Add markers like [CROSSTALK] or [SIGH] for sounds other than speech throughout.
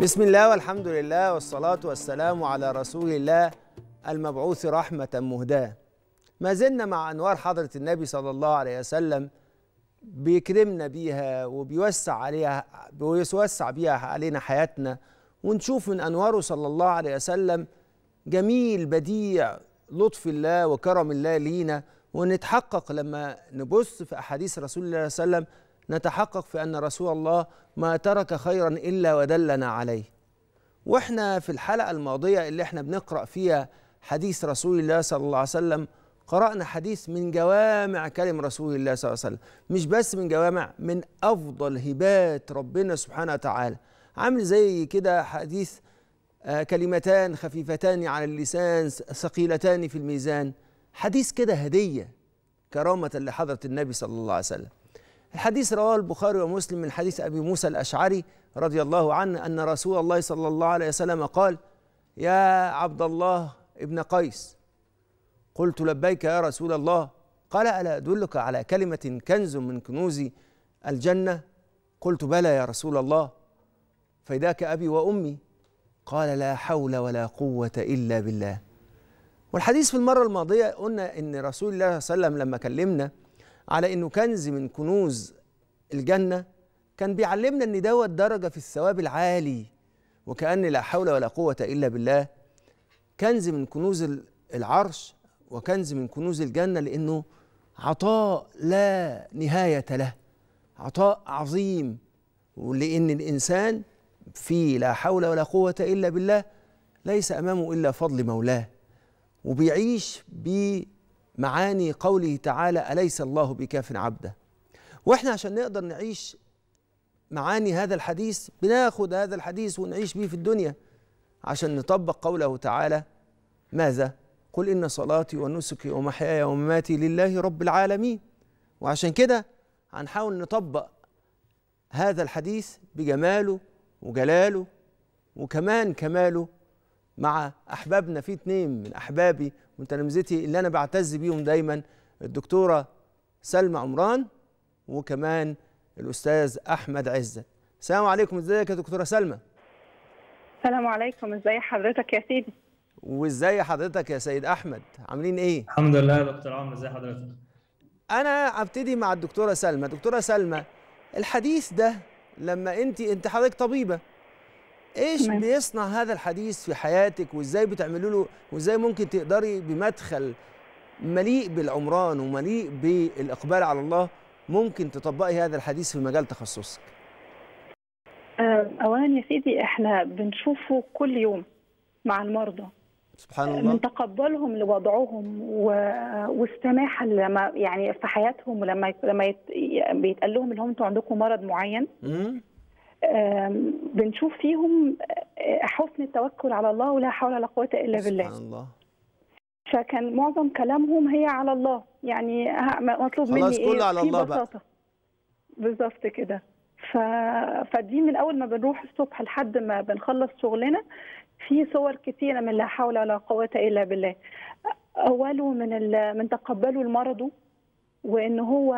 بسم الله والحمد لله والصلاة والسلام على رسول الله المبعوث رحمة مهداة ما زلنا مع أنوار حضرة النبي صلى الله عليه وسلم بيكرمنا بيها وبيوسع عليها بيوسع بيها علينا حياتنا ونشوف من أنواره صلى الله عليه وسلم جميل بديع لطف الله وكرم الله لينا ونتحقق لما نبص في أحاديث رسول الله صلى الله عليه وسلم نتحقق في أن رسول الله ما ترك خيرا إلا ودلنا عليه وإحنا في الحلقة الماضية اللي إحنا بنقرأ فيها حديث رسول الله صلى الله عليه وسلم قرأنا حديث من جوامع كلم رسول الله صلى الله عليه وسلم مش بس من جوامع من أفضل هبات ربنا سبحانه وتعالى عامل زي كده حديث آه، كلمتان خفيفتان على اللسان ثقيلتان في الميزان حديث كده هدية كرامة لحضرة النبي صلى الله عليه وسلم الحديث رواه البخاري ومسلم من حديث أبي موسى الأشعري رضي الله عنه أن رسول الله صلى الله عليه وسلم قال يا عبد الله ابن قيس قلت لبيك يا رسول الله قال ألا أدلك على كلمة كنز من كنوز الجنة قلت بلى يا رسول الله فداك أبي وأمي قال لا حول ولا قوة إلا بالله والحديث في المرة الماضية قلنا إن رسول الله صلى الله عليه وسلم لما كلمنا على انه كنز من كنوز الجنه كان بيعلمنا ان دوت درجه في الثواب العالي وكأن لا حول ولا قوه الا بالله كنز من كنوز العرش وكنز من كنوز الجنه لانه عطاء لا نهايه له عطاء عظيم ولان الانسان في لا حول ولا قوه الا بالله ليس امامه الا فضل مولاه وبيعيش ب معاني قوله تعالى أليس الله بكاف عبده وإحنا عشان نقدر نعيش معاني هذا الحديث بناخد هذا الحديث ونعيش به في الدنيا عشان نطبق قوله تعالى ماذا قل إن صلاتي ونسكي ومحياي ومماتي لله رب العالمين وعشان كده هنحاول نطبق هذا الحديث بجماله وجلاله وكمان كماله مع احبابنا في اتنين من احبابي وتلامذتي اللي انا بعتز بيهم دايما الدكتوره سلمى عمران وكمان الاستاذ احمد عزه السلام عليكم ازيك يا دكتوره سلمى السلام عليكم ازي حضرتك يا سيدي وازاي حضرتك يا سيد احمد عاملين ايه الحمد لله يا دكتور عمرو ازي حضرتك انا ابتدي مع الدكتوره سلمى دكتوره سلمى الحديث ده لما انت انت حضرتك طبيبه ايش مم. بيصنع هذا الحديث في حياتك وازاي بتعملوا له وازاي ممكن تقدري بمدخل مليء بالعمران ومليء بالاقبال على الله ممكن تطبقي هذا الحديث في مجال تخصصك آه، اولا يا سيدي احنا بنشوفه كل يوم مع المرضى سبحان آه، الله من تقبلهم لوضعهم و... والسماحه لما يعني في حياتهم ولما لما يت... بيتقال لهم ان انتوا عندكم مرض معين مم. بنشوف فيهم آه، حسن التوكل على الله ولا حول ولا قوه الا بالله سبحان الله فكان معظم كلامهم هي على الله يعني مطلوب مني ايه كله على الله بقى بالظبط كده ف... فدي من اول ما بنروح الصبح لحد ما بنخلص شغلنا في صور كثيره من لا حول ولا قوه الا بالله اوله من ال... من تقبله لمرضه وان هو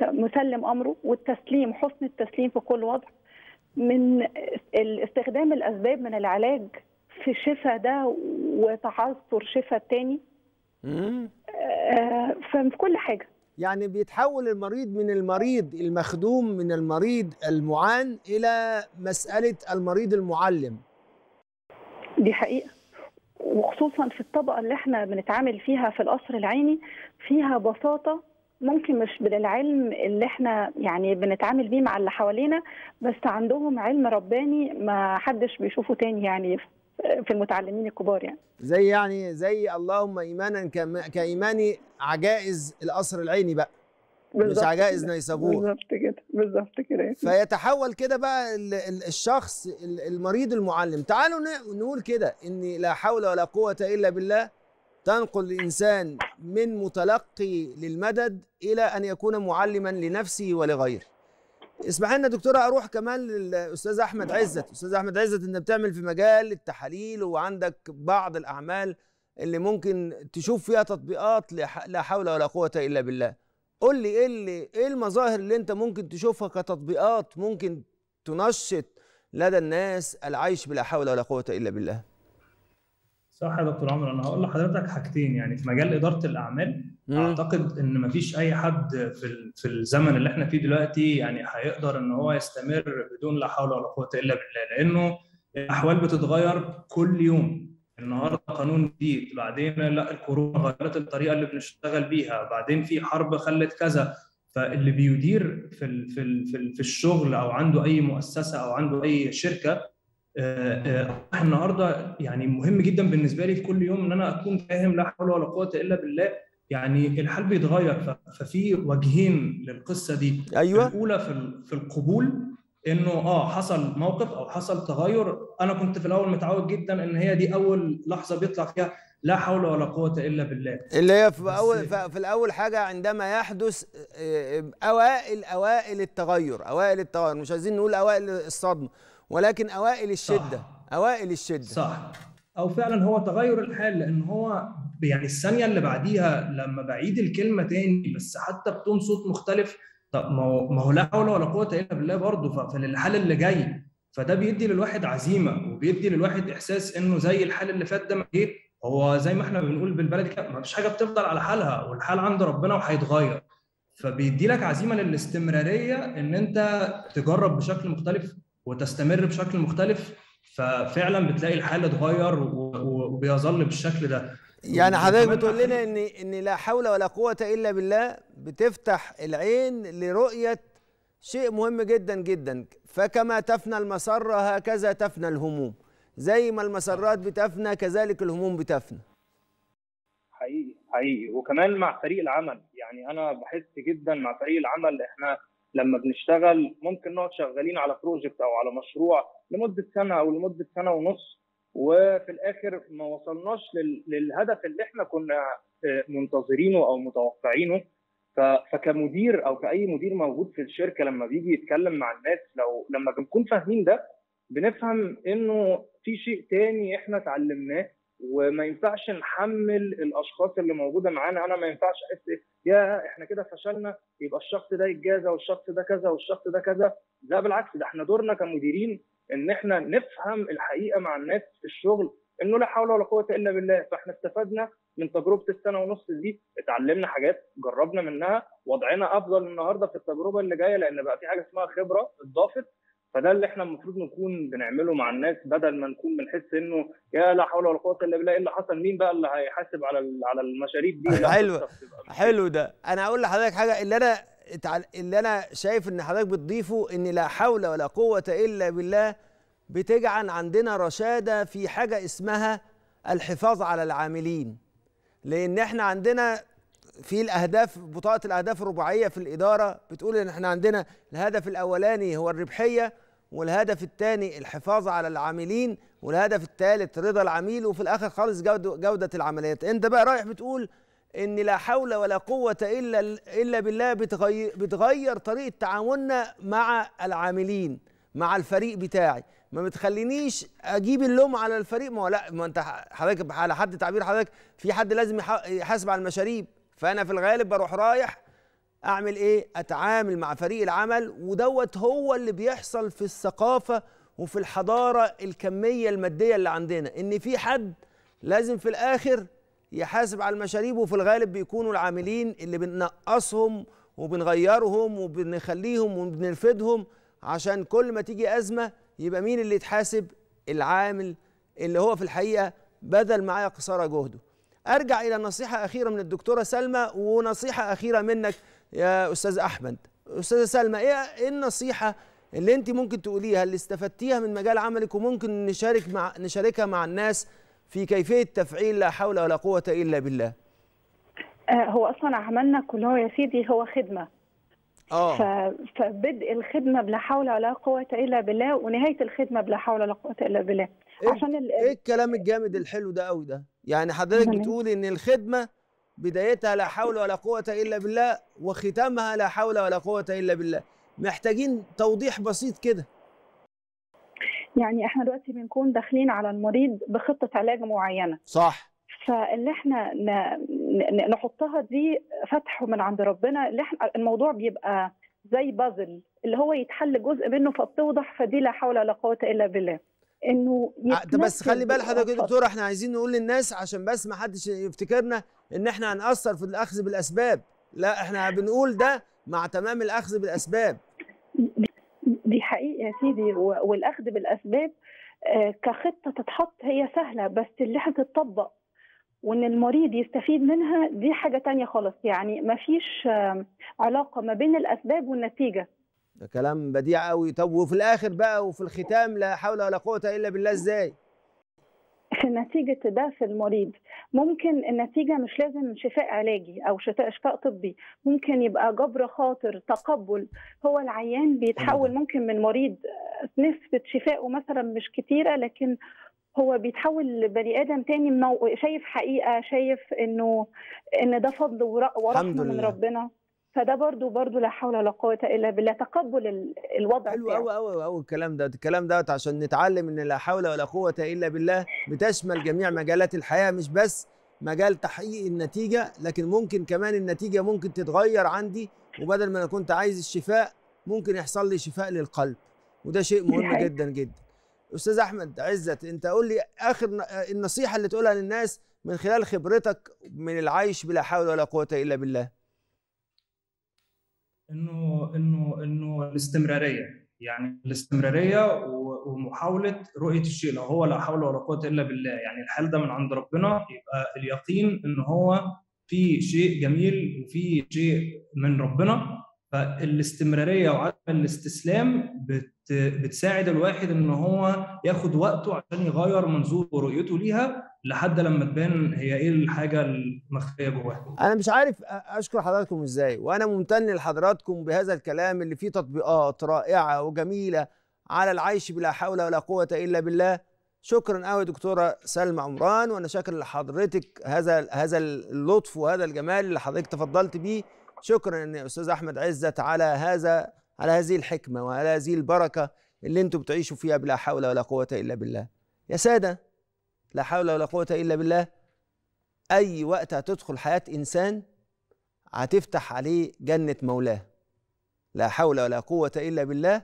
مسلم امره والتسليم حسن التسليم في كل وضع من استخدام الاسباب من العلاج في الشفاء ده وتعثر شفاء تاني آه ففي كل حاجه يعني بيتحول المريض من المريض المخدوم من المريض المعان الى مساله المريض المعلم دي حقيقه وخصوصا في الطبقه اللي احنا بنتعامل فيها في القصر العيني فيها بساطه ممكن مش بالعلم اللي احنا يعني بنتعامل بيه مع اللي حوالينا بس عندهم علم رباني ما حدش بيشوفه تاني يعني في المتعلمين الكبار يعني زي يعني زي اللهم ايمانا كايمان عجائز القصر العيني بقى مش عجائز نيسابور بالظبط كده بالظبط كده فيتحول كده بقى الشخص المريض المعلم تعالوا نقول كده ان لا حول ولا قوه الا بالله تنقل الإنسان من متلقي للمدد إلى أن يكون معلما لنفسه ولغيره اسمح لنا دكتوره اروح كمان للاستاذ احمد عزت استاذ احمد عزت انت بتعمل في مجال التحاليل وعندك بعض الاعمال اللي ممكن تشوف فيها تطبيقات لا حول ولا قوه الا بالله قول لي ايه اللي ايه المظاهر اللي انت ممكن تشوفها كتطبيقات ممكن تنشط لدى الناس العيش بلا حول ولا قوه الا بالله صح يا دكتور عمر انا هقول لحضرتك حاجتين يعني في مجال اداره الاعمال مم. اعتقد ان مفيش اي حد في في الزمن اللي احنا فيه دلوقتي يعني هيقدر ان هو يستمر بدون لا حول ولا قوه الا بالله لانه الاحوال بتتغير كل يوم النهارده قانون جديد بعدين لا الكورونا غيرت الطريقه اللي بنشتغل بيها بعدين في حرب خلت كذا فاللي بيدير في في في الشغل او عنده اي مؤسسه او عنده اي شركه آه، آه، النهارده يعني مهم جدا بالنسبه لي في كل يوم ان انا اكون فاهم لا حول ولا قوه الا بالله يعني الحال بيتغير ففي وجهين للقصه دي ايوه الاولى في في القبول انه اه حصل موقف او حصل تغير انا كنت في الاول متعود جدا ان هي دي اول لحظه بيطلع فيها لا حول ولا قوه الا بالله اللي هي في اول في الاول حاجه عندما يحدث آه، اوائل اوائل التغير اوائل التغير مش عايزين نقول اوائل الصدمه ولكن اوائل الشده صح. اوائل الشده صح او فعلا هو تغير الحال لان هو يعني الثانيه اللي بعديها لما بعيد الكلمه تاني بس حتى بتون صوت مختلف طب ما هو ما هو لا حول ولا قوه الا بالله برضه فالحال اللي جاي فده بيدي للواحد عزيمه وبيدي للواحد احساس انه زي الحال اللي فات ده ما ايه هو زي ما احنا بنقول بالبلد كده ما فيش حاجه بتفضل على حالها والحال عند ربنا وهيتغير فبيدي لك عزيمه للاستمراريه ان انت تجرب بشكل مختلف وتستمر بشكل مختلف ففعلا بتلاقي الحال اتغير وبيظل بالشكل ده يعني حضرتك بتقول لنا ان ان لا حول ولا قوه الا بالله بتفتح العين لرؤيه شيء مهم جدا جدا فكما تفنى المسره هكذا تفنى الهموم زي ما المسرات بتفنى كذلك الهموم بتفنى حقيقي حقيقي وكمان مع فريق العمل يعني انا بحس جدا مع فريق العمل احنا لما بنشتغل ممكن نقعد شغالين على بروجكت او على مشروع لمده سنه او لمده سنه ونص وفي الاخر ما وصلناش للهدف اللي احنا كنا آه، منتظرينه او متوقعينه فكمدير او كاي مدير موجود في الشركه لما بيجي يتكلم مع الناس لو لما بنكون فاهمين ده بنفهم انه في شيء تاني احنا اتعلمناه وما ينفعش نحمل الاشخاص اللي موجوده معانا انا ما ينفعش احس إيه؟ يا احنا كده فشلنا يبقى الشخص ده يتجازى والشخص ده كذا والشخص ده كذا لا بالعكس ده احنا دورنا كمديرين ان احنا نفهم الحقيقه مع الناس في الشغل انه لا حول ولا قوه الا بالله فاحنا استفدنا من تجربه السنه ونص دي اتعلمنا حاجات جربنا منها وضعنا افضل النهارده في التجربه اللي جايه لان بقى في حاجه اسمها خبره اتضافت فده اللي احنا المفروض نكون بنعمله مع الناس بدل ما نكون بنحس انه يا لا حول ولا قوه الا بالله ايه اللي حصل مين بقى اللي هيحاسب على على المشاريب دي [LAUGHS] حلو حلو ده انا هقول لحضرتك حاجه اللي انا اللي انا شايف ان حضرتك بتضيفه ان لا حول ولا قوه الا بالله بتجعل عندنا رشاده في حاجه اسمها الحفاظ على العاملين لان احنا عندنا في الاهداف بطاقه الاهداف الرباعيه في الاداره بتقول ان احنا عندنا الهدف الاولاني هو الربحيه والهدف الثاني الحفاظ على العاملين والهدف الثالث رضا العميل وفي الاخر خالص جودة, العمليات انت بقى رايح بتقول ان لا حول ولا قوه الا الا بالله بتغير, بتغير طريقه تعاملنا مع العاملين مع الفريق بتاعي ما بتخلينيش اجيب اللوم على الفريق ما هو لا ما انت حضرتك على حد تعبير حضرتك في حد لازم يحاسب على المشاريب فانا في الغالب بروح رايح اعمل ايه اتعامل مع فريق العمل ودوت هو اللي بيحصل في الثقافه وفي الحضاره الكميه الماديه اللي عندنا ان في حد لازم في الاخر يحاسب على المشاريب وفي الغالب بيكونوا العاملين اللي بننقصهم وبنغيرهم وبنخليهم وبنرفدهم عشان كل ما تيجي ازمه يبقى مين اللي يتحاسب العامل اللي هو في الحقيقه بذل معايا قصارى جهده ارجع الى نصيحه اخيره من الدكتوره سلمى ونصيحه اخيره منك يا استاذ احمد استاذه سلمى إيه،, ايه النصيحه اللي انت ممكن تقوليها اللي استفدتيها من مجال عملك وممكن نشارك مع نشاركها مع الناس في كيفيه تفعيل لا حول ولا قوه الا بالله آه، هو اصلا عملنا كله يا سيدي هو خدمه اه فبدء الخدمه بلا حول ولا قوه الا بالله ونهايه الخدمه بلا حول ولا قوه الا بالله إيه عشان ال... ايه الكلام الجامد الحلو ده قوي ده يعني حضرتك إيه؟ بتقول ان الخدمه بدايتها لا حول ولا قوه الا بالله وختامها لا حول ولا قوه الا بالله محتاجين توضيح بسيط كده يعني احنا دلوقتي بنكون داخلين على المريض بخطه علاج معينه صح فاللي احنا نحطها دي فتح من عند ربنا اللي احنا الموضوع بيبقى زي بازل اللي هو يتحل جزء منه فبتوضح فدي لا حول ولا قوه الا بالله انه آه، ده بس خلي بال حضرتك يا دكتور احنا عايزين نقول للناس عشان بس ما حدش يفتكرنا ان احنا هنأثر في الاخذ بالاسباب لا احنا بنقول ده مع تمام الاخذ بالاسباب دي حقيقه يا سيدي والاخذ بالاسباب آه، كخطه تتحط هي سهله بس اللي هتتطبق وان المريض يستفيد منها دي حاجه تانية خالص يعني ما فيش علاقه ما بين الاسباب والنتيجه ده كلام بديع قوي طب وفي الاخر بقى وفي الختام لا حول ولا قوه الا بالله ازاي في نتيجة ده في المريض ممكن النتيجة مش لازم شفاء علاجي أو شفاء, شفاء طبي ممكن يبقى جبر خاطر تقبل هو العيان بيتحول ممكن من مريض نسبة شفائه مثلا مش كتيرة لكن هو بيتحول لبني ادم تاني منو... شايف حقيقه شايف انه ان ده فضل ورحمه من ربنا فده برضو برضو لا حول ولا قوه الا بالله تقبل الوضع حلو قوي قوي قوي الكلام ده الكلام ده عشان نتعلم ان لا حول ولا قوه الا بالله بتشمل جميع مجالات الحياه مش بس مجال تحقيق النتيجه لكن ممكن كمان النتيجه ممكن تتغير عندي وبدل ما انا كنت عايز الشفاء ممكن يحصل لي شفاء للقلب وده شيء مهم جدا جدا استاذ احمد عزت انت قول لي اخر النصيحه اللي تقولها للناس من خلال خبرتك من العيش بلا حول ولا قوه الا بالله انه انه انه الاستمراريه يعني الاستمراريه ومحاوله رؤيه الشيء لا هو لا حول ولا قوه الا بالله يعني الحال ده من عند ربنا يبقى اليقين ان هو في شيء جميل وفي شيء من ربنا فالاستمراريه وعدم الاستسلام بت بتساعد الواحد ان هو ياخد وقته عشان يغير منظوره ورؤيته ليها لحد لما تبان هي ايه الحاجه المخفيه جواها. انا مش عارف اشكر حضراتكم ازاي وانا ممتن لحضراتكم بهذا الكلام اللي فيه تطبيقات رائعه وجميله على العيش بلا حول ولا قوه الا بالله. شكرا قوي دكتوره سلمى عمران وانا شاكر لحضرتك هذا هذا اللطف وهذا الجمال اللي حضرتك تفضلت بيه شكرا يا استاذ احمد عزت على هذا على هذه الحكمه وعلى هذه البركه اللي انتم بتعيشوا فيها بلا حول ولا قوه الا بالله يا ساده لا حول ولا قوه الا بالله اي وقت هتدخل حياه انسان هتفتح عليه جنه مولاه لا حول ولا قوه الا بالله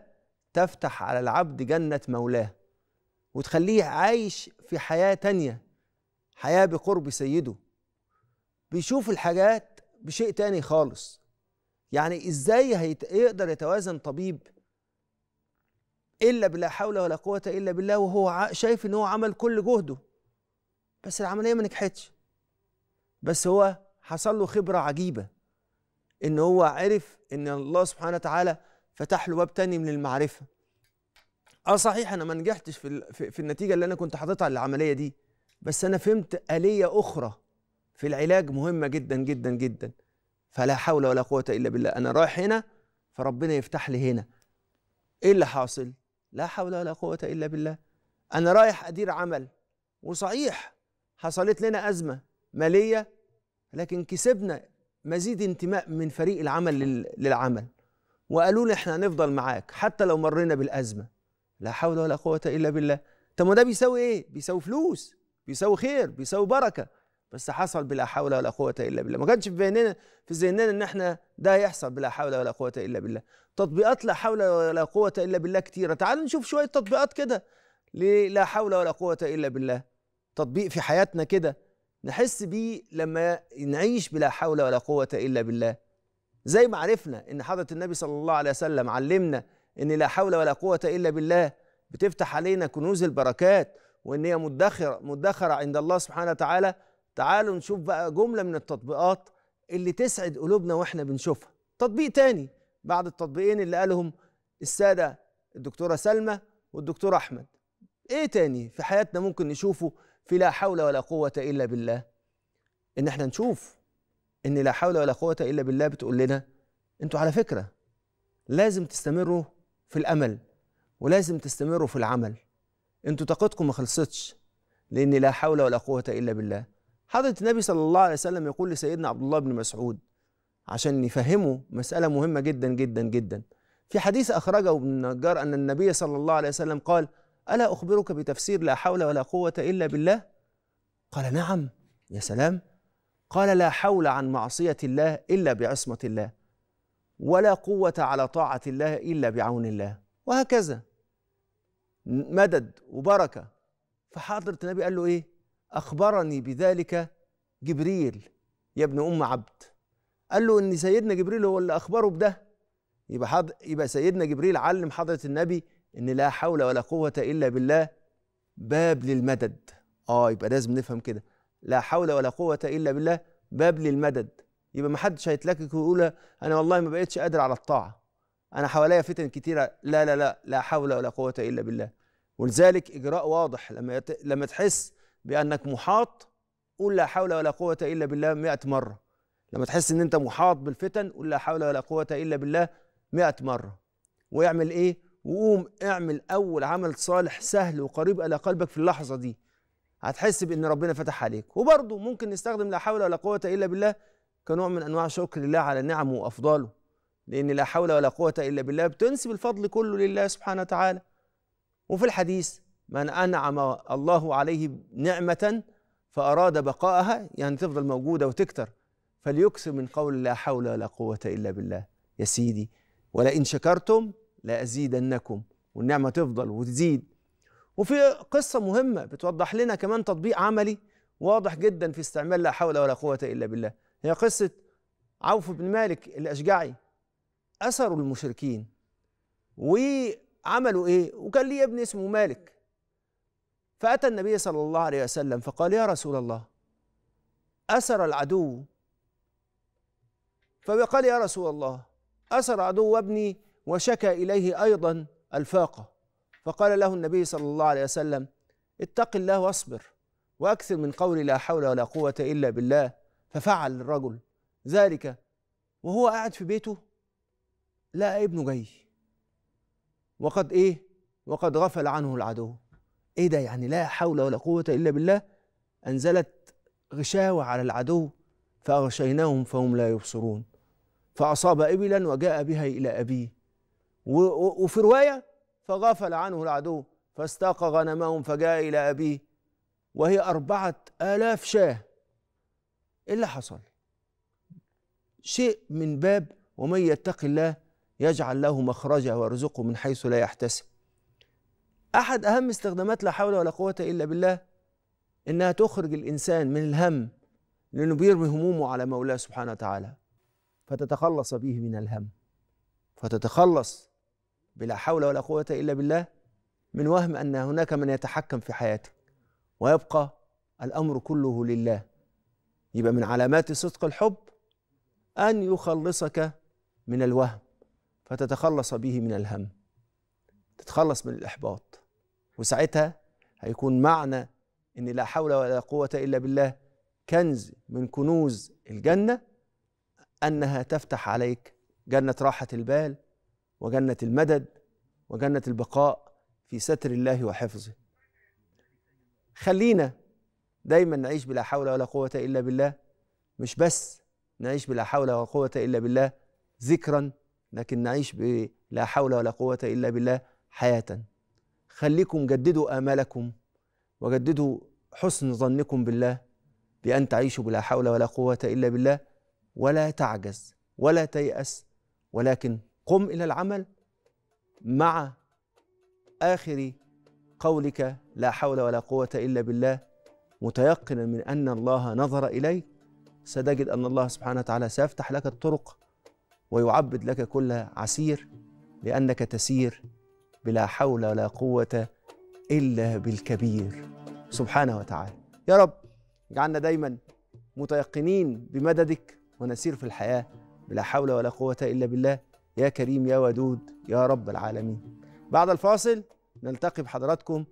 تفتح على العبد جنه مولاه وتخليه عايش في حياه تانيه حياه بقرب سيده بيشوف الحاجات بشيء تاني خالص يعني ازاي هيقدر يتوازن طبيب الا بلا حول ولا قوه الا بالله وهو شايف ان هو عمل كل جهده بس العمليه ما نجحتش بس هو حصل له خبره عجيبه ان هو عرف ان الله سبحانه وتعالى فتح له باب تاني من المعرفه اه صحيح انا ما نجحتش في في النتيجه اللي انا كنت حاططها للعمليه دي بس انا فهمت اليه اخرى في العلاج مهمة جدا جدا جدا فلا حول ولا قوة إلا بالله أنا رايح هنا فربنا يفتح لي هنا إيه اللي حاصل؟ لا حول ولا قوة إلا بالله أنا رايح أدير عمل وصحيح حصلت لنا أزمة مالية لكن كسبنا مزيد انتماء من فريق العمل للعمل وقالوا لي احنا هنفضل معاك حتى لو مرينا بالأزمة لا حول ولا قوة إلا بالله طب ما ده بيساوي إيه؟ بيساوي فلوس بيساوي خير بيساوي بركة بس حصل بلا حول ولا قوة إلا بالله ما كانش في ذهننا في ذهننا إن إحنا ده يحصل بلا حول ولا قوة إلا بالله تطبيقات لا حول ولا قوة إلا بالله كتيرة تعالوا نشوف شوية تطبيقات كده لا حول ولا قوة إلا بالله تطبيق في حياتنا كده نحس بيه لما نعيش بلا حول ولا قوة إلا بالله زي ما عرفنا إن حضرة النبي صلى الله عليه وسلم علمنا إن لا حول ولا قوة إلا بالله بتفتح علينا كنوز البركات وإن هي مدخرة مدخرة عند الله سبحانه وتعالى تعالوا نشوف بقى جملة من التطبيقات اللي تسعد قلوبنا واحنا بنشوفها تطبيق تاني بعد التطبيقين اللي قالهم السادة الدكتورة سلمى والدكتور أحمد ايه تاني في حياتنا ممكن نشوفه في لا حول ولا قوة إلا بالله إن احنا نشوف إن لا حول ولا قوة إلا بالله بتقول لنا أنتوا على فكرة لازم تستمروا في الأمل ولازم تستمروا في العمل أنتوا طاقتكم ما خلصتش لأن لا حول ولا قوة إلا بالله حضرة النبي صلى الله عليه وسلم يقول لسيدنا عبد الله بن مسعود عشان نفهمه مسألة مهمة جدا جدا جدا في حديث أخرجه ابن النجار أن النبي صلى الله عليه وسلم قال ألا أخبرك بتفسير لا حول ولا قوة إلا بالله قال نعم يا سلام قال لا حول عن معصية الله إلا بعصمة الله ولا قوة على طاعة الله إلا بعون الله وهكذا مدد وبركة فحضرة النبي قال له إيه أخبرني بذلك جبريل يا ابن أم عبد قال له إن سيدنا جبريل هو اللي أخبره بده يبقى حض... يبقى سيدنا جبريل علم حضرة النبي إن لا حول ولا قوة إلا بالله باب للمدد آه يبقى لازم نفهم كده لا حول ولا قوة إلا بالله باب للمدد يبقى ما حدش هيتلكك ويقول أنا والله ما بقتش قادر على الطاعة أنا حواليا فتن كتيرة لا لا لا لا حول ولا قوة إلا بالله ولذلك إجراء واضح لما يت... لما تحس بانك محاط قول لا حول ولا قوه الا بالله 100 مره لما تحس ان انت محاط بالفتن قول لا حول ولا قوه الا بالله 100 مره واعمل ايه وقوم اعمل اول عمل صالح سهل وقريب الى قلبك في اللحظه دي هتحس بان ربنا فتح عليك وبرضه ممكن نستخدم لا حول ولا قوه الا بالله كنوع من انواع شكر الله على نعمه وافضاله لان لا حول ولا قوه الا بالله بتنسب الفضل كله لله سبحانه وتعالى وفي الحديث من أنعم الله عليه نعمة فأراد بقاءها يعني تفضل موجودة وتكتر فليكثر من قول لا حول ولا قوة إلا بالله يا سيدي ولئن شكرتم لأزيدنكم والنعمة تفضل وتزيد وفي قصة مهمة بتوضح لنا كمان تطبيق عملي واضح جدا في استعمال لا حول ولا قوة إلا بالله هي قصة عوف بن مالك الأشجعي أسروا المشركين وعملوا إيه وكان ليه ابن اسمه مالك فأتى النبي صلى الله عليه وسلم فقال يا رسول الله أسر العدو فقال يا رسول الله أسر عدو ابني وشكى إليه أيضا الفاقة فقال له النبي صلى الله عليه وسلم اتق الله واصبر وأكثر من قول لا حول ولا قوة إلا بالله ففعل الرجل ذلك وهو قاعد في بيته لقى ابنه جاي وقد إيه وقد غفل عنه العدو ايه ده يعني لا حول ولا قوه الا بالله انزلت غشاوه على العدو فاغشيناهم فهم لا يبصرون فاصاب ابلا وجاء بها الى ابيه وفي روايه فغفل عنه العدو فاستاق غنمهم فجاء الى ابيه وهي اربعه الاف شاه ايه اللي حصل شيء من باب ومن يتق الله يجعل له مخرجا ويرزقه من حيث لا يحتسب أحد أهم استخدامات لا حول ولا قوة إلا بالله إنها تخرج الإنسان من الهم لأنه بيرمي همومه على مولاه سبحانه وتعالى فتتخلص به من الهم فتتخلص بلا حول ولا قوة إلا بالله من وهم أن هناك من يتحكم في حياتك ويبقى الأمر كله لله يبقى من علامات صدق الحب أن يخلصك من الوهم فتتخلص به من الهم تتخلص من الإحباط وساعتها هيكون معنى ان لا حول ولا قوه الا بالله كنز من كنوز الجنه انها تفتح عليك جنه راحه البال وجنه المدد وجنه البقاء في ستر الله وحفظه خلينا دايما نعيش بلا حول ولا قوه الا بالله مش بس نعيش بلا حول ولا قوه الا بالله ذكرا لكن نعيش بلا حول ولا قوه الا بالله حياه خليكم جددوا آمالكم وجددوا حسن ظنكم بالله بأن تعيشوا بلا حول ولا قوة إلا بالله ولا تعجز ولا تيأس ولكن قم إلى العمل مع آخر قولك لا حول ولا قوة إلا بالله متيقنا من أن الله نظر إليك ستجد أن الله سبحانه وتعالى سيفتح لك الطرق ويعبد لك كل عسير لأنك تسير بلا حول ولا قوة إلا بالكبير سبحانه وتعالى يا رب اجعلنا دايما متيقنين بمددك ونسير في الحياة بلا حول ولا قوة إلا بالله يا كريم يا ودود يا رب العالمين بعد الفاصل نلتقي بحضراتكم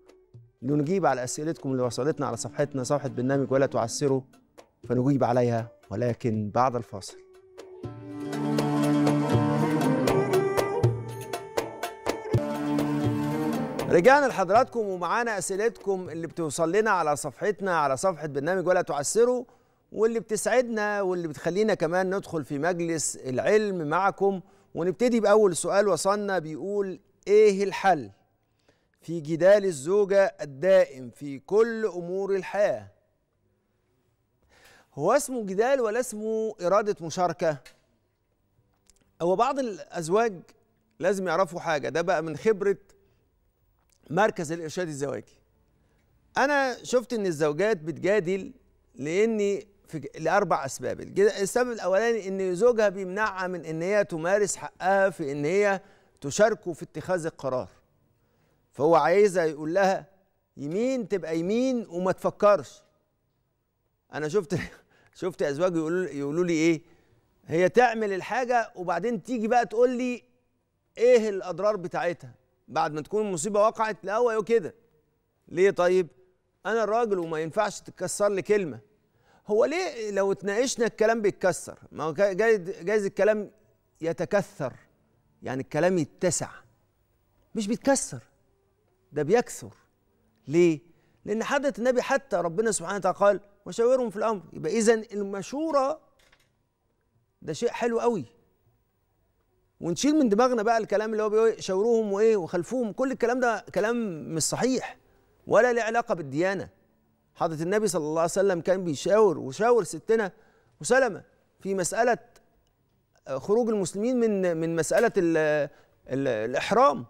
لنجيب على أسئلتكم اللي وصلتنا على صفحتنا صفحة برنامج ولا تعسروا فنجيب عليها ولكن بعد الفاصل رجعنا لحضراتكم ومعانا اسئلتكم اللي بتوصل لنا على صفحتنا على صفحه برنامج ولا تعسروا واللي بتسعدنا واللي بتخلينا كمان ندخل في مجلس العلم معكم ونبتدي باول سؤال وصلنا بيقول ايه الحل في جدال الزوجه الدائم في كل امور الحياه هو اسمه جدال ولا اسمه اراده مشاركه هو بعض الازواج لازم يعرفوا حاجه ده بقى من خبره مركز الارشاد الزواجي انا شفت ان الزوجات بتجادل لاني في لاربع اسباب السبب الاولاني ان زوجها بيمنعها من ان هي تمارس حقها في ان هي تشاركه في اتخاذ القرار فهو عايزها يقول لها يمين تبقى يمين وما تفكرش انا شفت [LAUGHS] شفت ازواج يقولوا يقولوا لي ايه هي تعمل الحاجه وبعدين تيجي بقى تقول لي ايه الاضرار بتاعتها بعد ما تكون المصيبه وقعت لا هو كده ليه طيب انا الراجل وما ينفعش تتكسر لي كلمه هو ليه لو اتناقشنا الكلام بيتكسر ما هو جايز, جايز الكلام يتكثر يعني الكلام يتسع مش بيتكسر ده بيكثر ليه لان حدث النبي حتى ربنا سبحانه وتعالى قال وشاورهم في الامر يبقى اذا المشوره ده شيء حلو قوي ونشيل من دماغنا بقى الكلام اللي هو بيقول شاوروهم وايه وخلفوهم كل الكلام ده كلام مش صحيح ولا له علاقه بالديانه حضره النبي صلى الله عليه وسلم كان بيشاور وشاور ستنا وسلمه في مساله آه، خروج المسلمين من من مساله الـ الـ الاحرام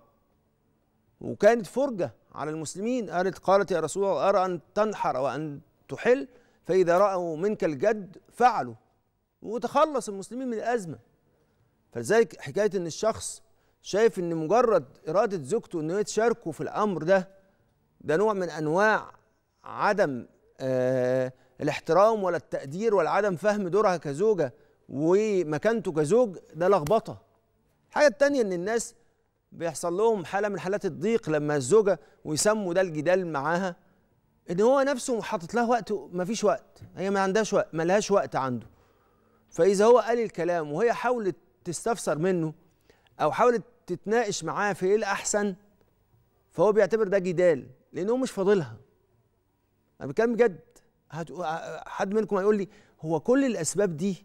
وكانت فرجه على المسلمين قالت قالت يا رسول الله ارى ان تنحر وان تحل فاذا راوا منك الجد فعلوا وتخلص المسلمين من الازمه فلذلك حكايه ان الشخص شايف ان مجرد اراده زوجته ان هي تشاركه في الامر ده ده نوع من انواع عدم آه الاحترام ولا التقدير ولا عدم فهم دورها كزوجه ومكانته كزوج ده لخبطه الحاجه الثانيه ان الناس بيحصل لهم حاله من حالات الضيق لما الزوجه ويسموا ده الجدال معاها ان هو نفسه حاطط لها وقت مفيش وقت هي ما عندهاش وقت ما لهاش وقت عنده فاذا هو قال الكلام وهي حاولت تستفسر منه او حاولت تتناقش معاه في ايه الاحسن فهو بيعتبر ده جدال لان هو مش فاضلها انا بتكلم بجد حد منكم هيقول لي هو كل الاسباب دي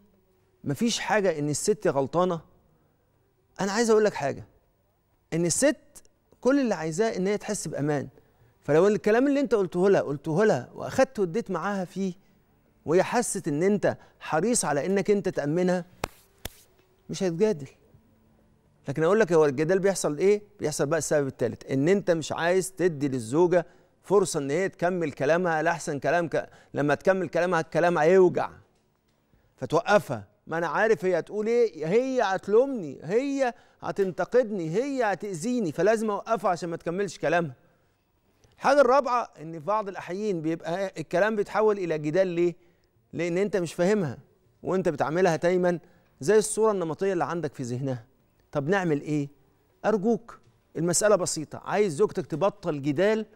مفيش حاجه ان الست غلطانه انا عايز اقول لك حاجه ان الست كل اللي عايزاه ان هي تحس بامان فلو الكلام اللي انت قلته لها قلته لها واخدت واديت معاها فيه وهي حست ان انت حريص على انك انت تامنها مش هيتجادل لكن اقول لك هو الجدال بيحصل ايه بيحصل بقى السبب الثالث ان انت مش عايز تدي للزوجه فرصه ان هي تكمل كلامها لاحسن كلام ك... لما تكمل كلامها الكلام هيوجع فتوقفها ما انا عارف هي هتقول ايه هي هتلومني هي هتنتقدني هي هتاذيني فلازم اوقفها عشان ما تكملش كلامها الحاجه الرابعه ان في بعض الاحيان بيبقى الكلام بيتحول الى جدال ليه لان انت مش فاهمها وانت بتعملها دايما زي الصوره النمطيه اللي عندك في ذهنها طب نعمل ايه ارجوك المساله بسيطه عايز زوجتك تبطل جدال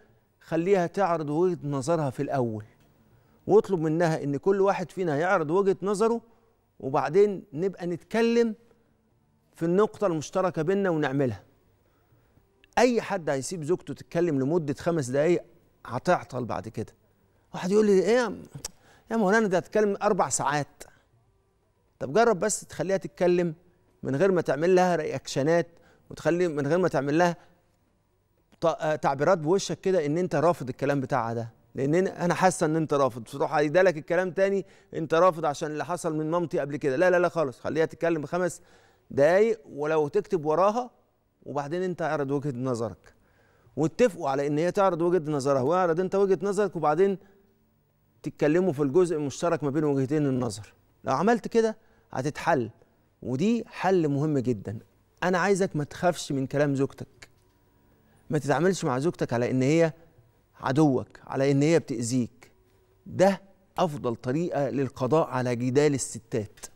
خليها تعرض وجهه نظرها في الاول واطلب منها ان كل واحد فينا يعرض وجهه نظره وبعدين نبقى نتكلم في النقطه المشتركه بيننا ونعملها اي حد هيسيب زوجته تتكلم لمده خمس دقائق هتعطل بعد كده واحد يقول لي ايه يا مولانا ده هتكلم اربع ساعات طب جرب بس تخليها تتكلم من غير ما تعمل لها رياكشنات وتخلي من غير ما تعمل لها آه، تعبيرات بوشك كده ان انت رافض الكلام بتاعها ده لان انا حاسه ان انت رافض تروح عايده لك الكلام تاني انت رافض عشان اللي حصل من مامتي قبل كده لا لا لا خالص خليها تتكلم خمس دقايق ولو تكتب وراها وبعدين انت اعرض وجهه نظرك واتفقوا على ان هي تعرض وجهه نظرها واعرض انت وجهه نظرك وبعدين تتكلموا في الجزء المشترك ما بين وجهتين النظر لو عملت كده هتتحل ودي حل مهم جدا انا عايزك ما تخافش من كلام زوجتك ما تتعاملش مع زوجتك على ان هي عدوك على ان هي بتاذيك ده افضل طريقه للقضاء على جدال الستات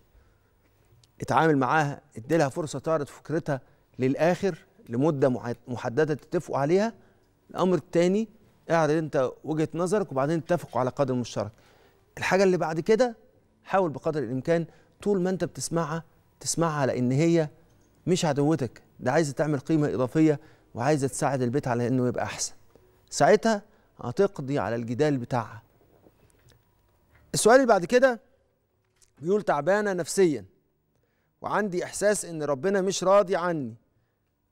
اتعامل معاها اديلها فرصه تعرض فكرتها للاخر لمده محدده تتفقوا عليها الامر الثاني اعرض انت وجهه نظرك وبعدين اتفقوا على قدر مشترك الحاجه اللي بعد كده حاول بقدر الامكان طول ما انت بتسمعها تسمعها لان هي مش عدوتك ده عايزه تعمل قيمه اضافيه وعايزه تساعد البيت على انه يبقى احسن ساعتها هتقضي على الجدال بتاعها السؤال اللي بعد كده بيقول تعبانه نفسيا وعندي احساس ان ربنا مش راضي عني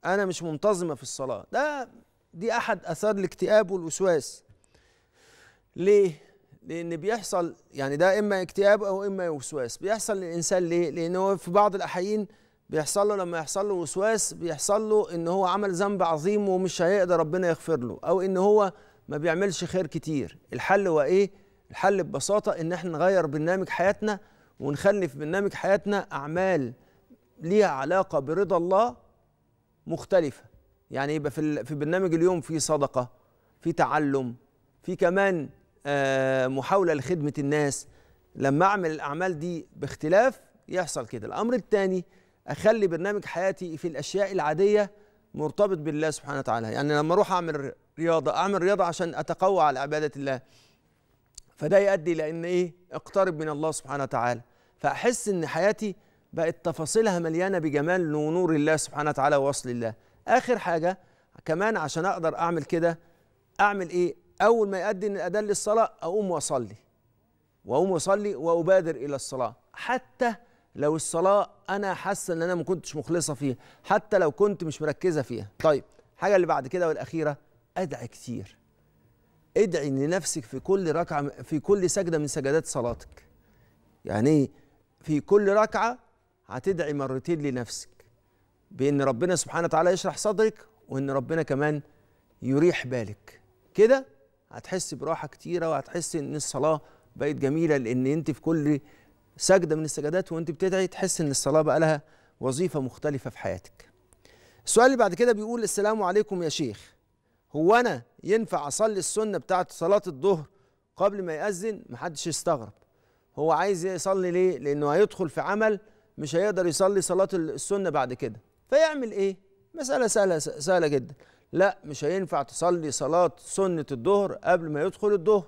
انا مش منتظمه في الصلاه ده دي احد اثار الاكتئاب والوسواس ليه لان بيحصل يعني ده اما اكتئاب او اما وسواس بيحصل للانسان ليه لان هو في بعض الاحيان بيحصل له لما يحصل له وسواس بيحصل له ان هو عمل ذنب عظيم ومش هيقدر ربنا يغفر له او ان هو ما بيعملش خير كتير الحل هو ايه الحل ببساطه ان احنا نغير برنامج حياتنا ونخلي في برنامج حياتنا اعمال ليها علاقه برضا الله مختلفه يعني يبقى في في برنامج اليوم في صدقه في تعلم في كمان آه، محاوله لخدمه الناس لما اعمل الاعمال دي باختلاف يحصل كده الامر الثاني اخلي برنامج حياتي في الاشياء العاديه مرتبط بالله سبحانه وتعالى يعني لما اروح اعمل رياضه اعمل رياضه عشان اتقوى على عباده الله فده يؤدي لان ايه اقترب من الله سبحانه وتعالى فاحس ان حياتي بقت تفاصيلها مليانه بجمال ونور الله سبحانه وتعالى ووصل الله اخر حاجه كمان عشان اقدر اعمل كده اعمل ايه اول ما يؤذن الاذان للصلاه اقوم واصلي واقوم واصلي وابادر الى الصلاه حتى لو الصلاه انا حاسه ان انا ما كنتش مخلصه فيها حتى لو كنت مش مركزه فيها طيب الحاجه اللي بعد كده والاخيره ادعي كتير ادعي لنفسك في كل ركعه في كل سجده من سجدات صلاتك يعني في كل ركعه هتدعي مرتين لنفسك بان ربنا سبحانه وتعالى يشرح صدرك وان ربنا كمان يريح بالك كده هتحس براحه كتيره وهتحس ان الصلاه بقت جميله لان انت في كل سجده من السجدات وانت بتدعي تحس ان الصلاه بقى لها وظيفه مختلفه في حياتك. السؤال اللي بعد كده بيقول السلام عليكم يا شيخ هو انا ينفع اصلي السنه بتاعت صلاه الظهر قبل ما ياذن محدش يستغرب هو عايز يصلي ليه لانه هيدخل في عمل مش هيقدر يصلي صلاه السنه بعد كده فيعمل ايه مساله سهله سهله جدا لا مش هينفع تصلي صلاة سنة الظهر قبل ما يدخل الظهر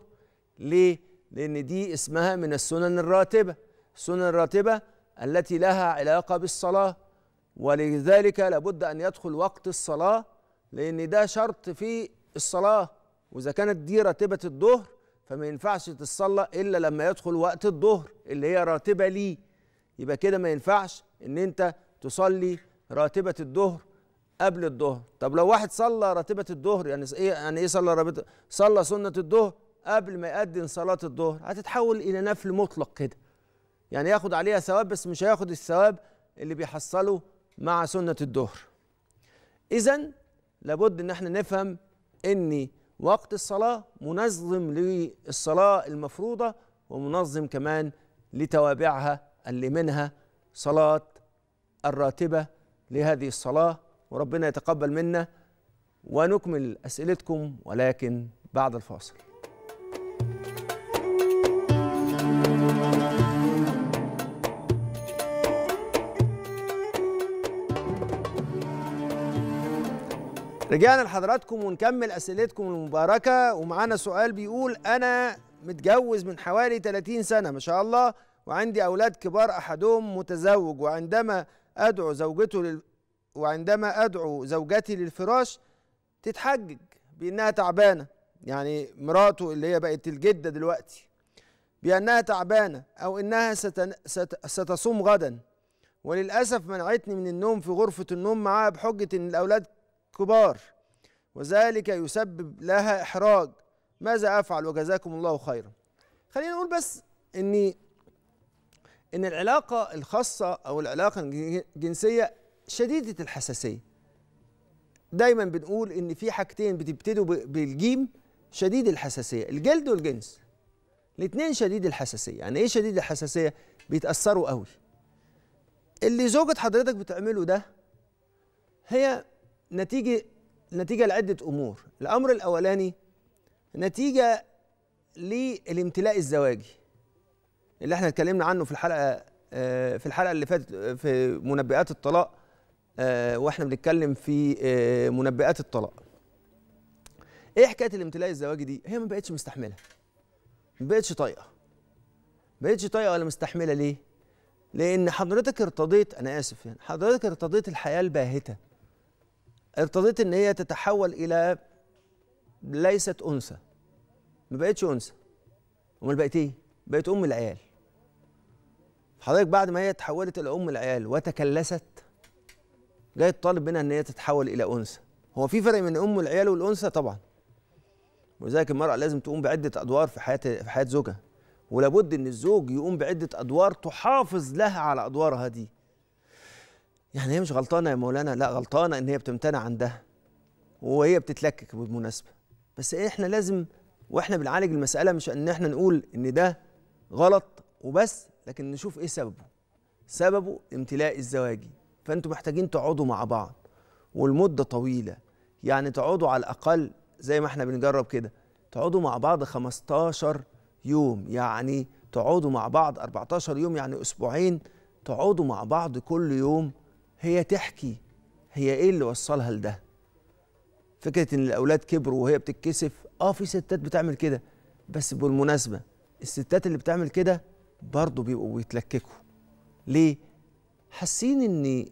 ليه؟ لأن دي اسمها من السنن الراتبة السنن الراتبة التي لها علاقة بالصلاة ولذلك لابد أن يدخل وقت الصلاة لأن ده شرط في الصلاة وإذا كانت دي راتبة الظهر فما ينفعش تتصلى إلا لما يدخل وقت الظهر اللي هي راتبة ليه يبقى كده ما ينفعش إن أنت تصلي راتبة الظهر قبل الظهر طب لو واحد صلى راتبه الظهر يعني ايه يعني ايه صلى راتبه صلى سنه الظهر قبل ما يأذن صلاه الظهر هتتحول الى نفل مطلق كده يعني ياخد عليها ثواب بس مش هياخد الثواب اللي بيحصله مع سنه الظهر اذا لابد ان احنا نفهم ان وقت الصلاه منظم للصلاه المفروضه ومنظم كمان لتوابعها اللي منها صلاه الراتبه لهذه الصلاه وربنا يتقبل منا ونكمل اسئلتكم ولكن بعد الفاصل رجعنا لحضراتكم ونكمل اسئلتكم المباركه ومعانا سؤال بيقول انا متجوز من حوالي 30 سنه ما شاء الله وعندي اولاد كبار احدهم متزوج وعندما ادعو زوجته وعندما أدعو زوجتي للفراش تتحجج بأنها تعبانة يعني مراته اللي هي بقت الجدة دلوقتي بأنها تعبانة أو أنها ستن... ست... ستصوم غدا وللأسف منعتني من النوم في غرفة النوم معاها بحجة أن الأولاد كبار وذلك يسبب لها إحراج ماذا أفعل وجزاكم الله خيرا خلينا نقول بس أن إن العلاقة الخاصة أو العلاقة الجنسية شديده الحساسيه دايما بنقول ان في حاجتين بتبتدوا بالجيم شديد الحساسيه الجلد والجنس الاثنين شديد الحساسيه يعني ايه شديد الحساسيه بيتاثروا قوي اللي زوجة حضرتك بتعمله ده هي نتيجه نتيجه لعده امور الامر الاولاني نتيجه للامتلاء الزواجي اللي احنا اتكلمنا عنه في الحلقه آه، في الحلقه اللي فاتت آه، في منبئات الطلاق آه، واحنا بنتكلم في آه، منبئات الطلاق ايه حكايه الامتلاء الزواجي دي هي ما بقتش مستحمله ما بقتش طايقه ما بقتش طايقه ولا مستحمله ليه لان حضرتك ارتضيت انا اسف يعني حضرتك ارتضيت الحياه الباهته ارتضيت ان هي تتحول الى ليست انثى ما بقتش انثى امال بقت ايه بقت ام العيال حضرتك بعد ما هي تحولت الى ام العيال وتكلست جاي تطالب منها ان هي تتحول الى انثى هو في فرق بين ام العيال والانثى طبعا ولذلك المراه لازم تقوم بعده ادوار في حياه في حياه زوجها ولابد ان الزوج يقوم بعده ادوار تحافظ لها على ادوارها دي يعني هي مش غلطانه يا مولانا لا غلطانه ان هي بتمتنع عن ده وهي بتتلكك بالمناسبه بس احنا لازم واحنا بنعالج المساله مش ان احنا نقول ان ده غلط وبس لكن نشوف ايه سببه سببه امتلاء الزواجي فانتوا محتاجين تقعدوا مع بعض والمده طويله يعني تقعدوا على الاقل زي ما احنا بنجرب كده تقعدوا مع بعض 15 يوم يعني تقعدوا مع بعض 14 يوم يعني اسبوعين تقعدوا مع بعض كل يوم هي تحكي هي ايه اللي وصلها لده فكره ان الاولاد كبروا وهي بتتكسف اه في ستات بتعمل كده بس بالمناسبه الستات اللي بتعمل كده برضه بيبقوا بيتلككوا ليه حاسين ان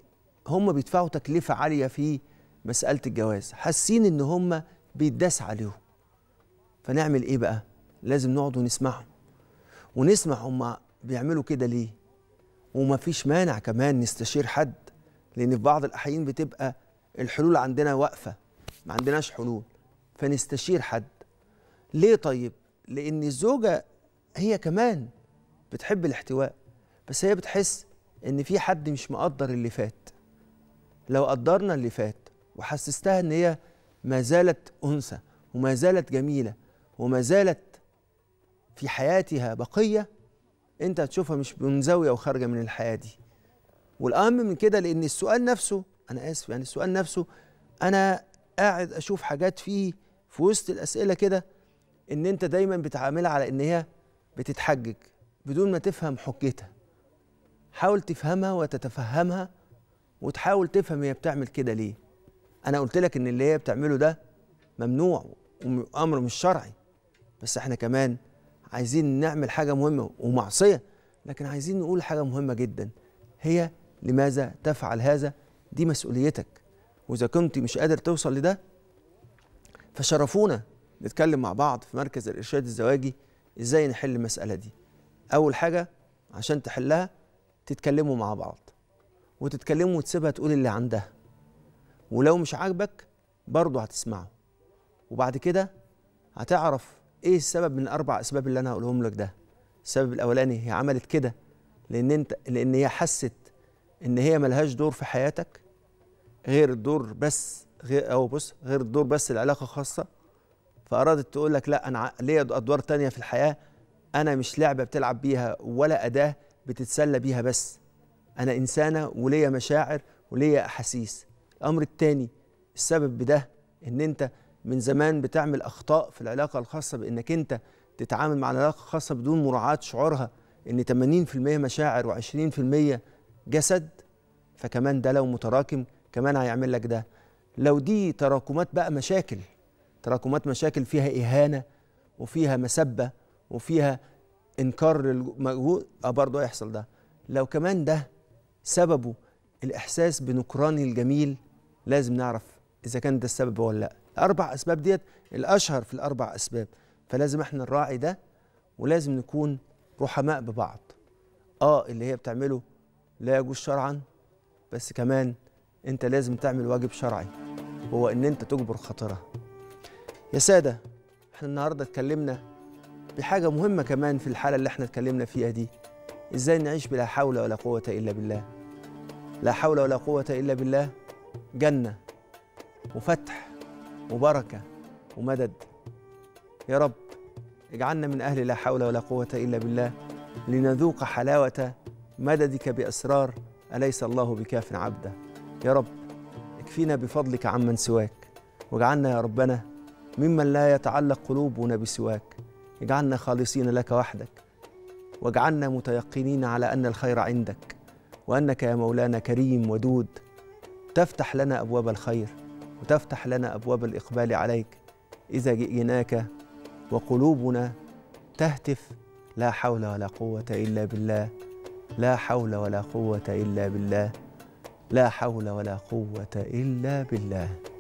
هم بيدفعوا تكلفه عاليه في مساله الجواز حاسين ان هم بيتداس عليهم فنعمل ايه بقى لازم نقعد ونسمعهم ونسمع هم بيعملوا كده ليه ومفيش مانع كمان نستشير حد لان في بعض الاحيان بتبقى الحلول عندنا واقفه ما عندناش حلول فنستشير حد ليه طيب لان الزوجه هي كمان بتحب الاحتواء بس هي بتحس ان في حد مش مقدر اللي فات لو قدرنا اللي فات وحسستها ان هي ما زالت انثى وما زالت جميله وما زالت في حياتها بقيه انت هتشوفها مش من زاويه وخارجه من الحياه دي والاهم من كده لان السؤال نفسه انا اسف يعني السؤال نفسه انا قاعد اشوف حاجات فيه في وسط الاسئله كده ان انت دايما بتعاملها على ان هي بتتحجج بدون ما تفهم حجتها حاول تفهمها وتتفهمها وتحاول تفهم هي بتعمل كده ليه انا قلت لك ان اللي هي بتعمله ده ممنوع وامر مش شرعي بس احنا كمان عايزين نعمل حاجه مهمه ومعصيه لكن عايزين نقول حاجه مهمه جدا هي لماذا تفعل هذا دي مسؤوليتك واذا كنت مش قادر توصل لده فشرفونا نتكلم مع بعض في مركز الارشاد الزواجي ازاي نحل المساله دي اول حاجه عشان تحلها تتكلموا مع بعض وتتكلم وتسيبها تقول اللي عندها ولو مش عاجبك برضه هتسمعه وبعد كده هتعرف ايه السبب من اربع اسباب اللي انا هقولهم لك ده السبب الاولاني هي عملت كده لان انت لان هي حست ان هي ملهاش دور في حياتك غير الدور بس غير او بص غير الدور بس العلاقه خاصه فارادت تقول لك لا انا ليا ادوار تانية في الحياه انا مش لعبه بتلعب بيها ولا اداه بتتسلى بيها بس أنا إنسانة وليا مشاعر وليا أحاسيس الأمر الثاني السبب بده إن أنت من زمان بتعمل أخطاء في العلاقة الخاصة بإنك أنت تتعامل مع العلاقة الخاصة بدون مراعاة شعورها إن 80% مشاعر و20% جسد فكمان ده لو متراكم كمان هيعمل لك ده لو دي تراكمات بقى مشاكل تراكمات مشاكل فيها إهانة وفيها مسبة وفيها إنكار للمجهود برضه هيحصل ده لو كمان ده سببه الإحساس بنكراني الجميل لازم نعرف إذا كان ده السبب ولا لأ الأربع أسباب ديت الأشهر في الأربع أسباب فلازم إحنا نراعي ده ولازم نكون رحماء ببعض آه اللي هي بتعمله لا يجوز شرعا بس كمان أنت لازم تعمل واجب شرعي هو إن أنت تجبر خاطرها يا سادة إحنا النهاردة اتكلمنا بحاجة مهمة كمان في الحالة اللي إحنا اتكلمنا فيها دي إزاي نعيش بلا حول ولا قوة إلا بالله لا حول ولا قوة إلا بالله جنة وفتح وبركة ومدد يا رب اجعلنا من أهل لا حول ولا قوة إلا بالله لنذوق حلاوة مددك بأسرار أليس الله بكاف عبده يا رب اكفينا بفضلك عمن سواك واجعلنا يا ربنا ممن لا يتعلق قلوبنا بسواك اجعلنا خالصين لك وحدك واجعلنا متيقنين على أن الخير عندك وأنك يا مولانا كريم ودود تفتح لنا أبواب الخير وتفتح لنا أبواب الإقبال عليك إذا جئناك وقلوبنا تهتف لا حول ولا قوة إلا بالله لا حول ولا قوة إلا بالله لا حول ولا قوة إلا بالله